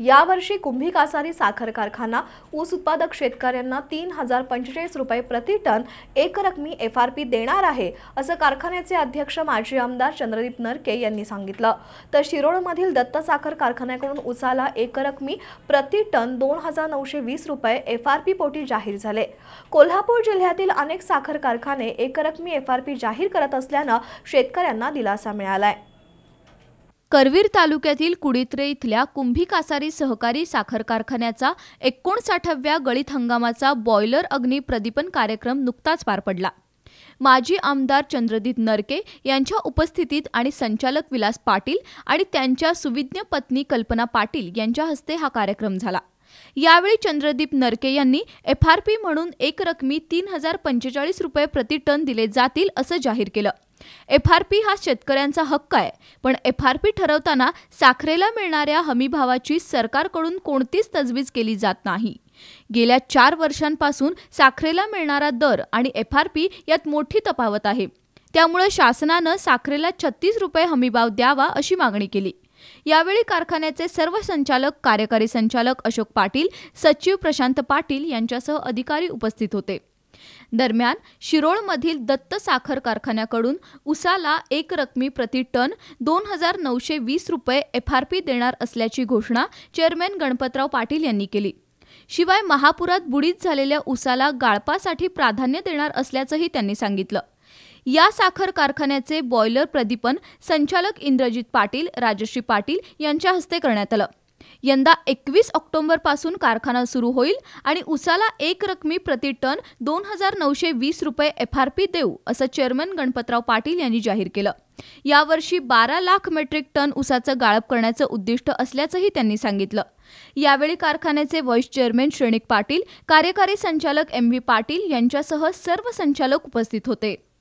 यावर्षी कुंभी कासारी साखर कारखाना ऊस उत्पादक शेतकऱ्यांना तीन हजार पंचेचाळीस रुपये प्रति टन एकरकमी एफ आर पी देणार आहे असं कारखान्याचे अध्यक्ष माजी आमदार चंद्रदीप नरके यांनी सांगितलं तर शिरोळमधील दत्त साखर कारखान्याकडून उसाला एकरकमी प्रति टन दोन हजार नऊशे वीस रुपये एफ आर पी पोटी जाहीर झाले कोल्हापूर जिल्ह्यातील अनेक साखर कारखाने एकरकमी एफ आर पी जाहीर करत असल्यानं शेतकऱ्यांना दिलासा मिळालाय करवीर तालुक्यातील कुडित्रे इथल्या कुंभी कासारी सहकारी साखर कारखान्याचा एकोणसाठाव्या गळीत हंगामाचा बॉयलर अग्नी प्रदीपन कार्यक्रम नुकताच पार पडला माजी आमदार चंद्रदीप नरके यांच्या उपस्थितीत आणि संचालक विलास पाटील आणि त्यांच्या सुविज्ञ पत्नी कल्पना पाटील यांच्या हस्ते हा कार्यक्रम झाला यावेळी चंद्रदीप नरके यांनी एफआरपी म्हणून एक रकमी तीन हजार पंचेचाळीस रुपये प्रति टन दिले जातील असं जाहीर केलं एफ आर पी हा शेतकऱ्यांचा हक्क आहे पण एफ आर पी ठरवताना साखरेला मिळणाऱ्या हमीभावाची सरकारकडून कोणतीच तजवीज केली जात नाही गेल्या चार वर्षांपासून साखरेला मिळणारा दर आणि एफ आर पी यात मोठी तफावत आहे त्यामुळे शासनानं साखरेला छत्तीस रुपये हमीभाव द्यावा अशी मागणी केली यावेळी कारखान्याचे सर्व संचालक कार्यकारी संचालक अशोक पाटील सचिव प्रशांत पाटील यांच्यासह अधिकारी उपस्थित होते दरम्यान शिरोळमधील दत्त साखर कारखान्याकडून उसाला एक रकमी प्रति टन दोन हजार नऊशे वीस रुपये एफ आर पी देणार असल्याची घोषणा चेअरमॅन गणपतराव पाटील यांनी केली शिवाय महापुरात बुडीत झालेल्या उसाला गाळपासाठी प्राधान्य देणार असल्याचंही त्यांनी सांगितलं या साखर कारखान्याचे बॉयलर प्रदीपन संचालक इंद्रजित पाटील राजश्री पाटील यांच्या हस्ते करण्यात आलं यंदा एकवीस ऑक्टोबरपासून कारखाना सुरू होईल आणि उसाला एक रकमी प्रति टन दोन हजार नऊशे वीस रुपये एफ देऊ असं चेअरमन गणपतराव पाटील यांनी जाहीर केलं यावर्षी बारा लाख मेट्रिक टन उसाचं गाळप करण्याचं उद्दिष्ट असल्याचंही त्यांनी सांगितलं यावेळी कारखान्याचे व्हाईस चेअरमन श्रेणिक पाटील कार्यकारी संचालक एम व्ही पाटील यांच्यासह सर्व संचालक उपस्थित होते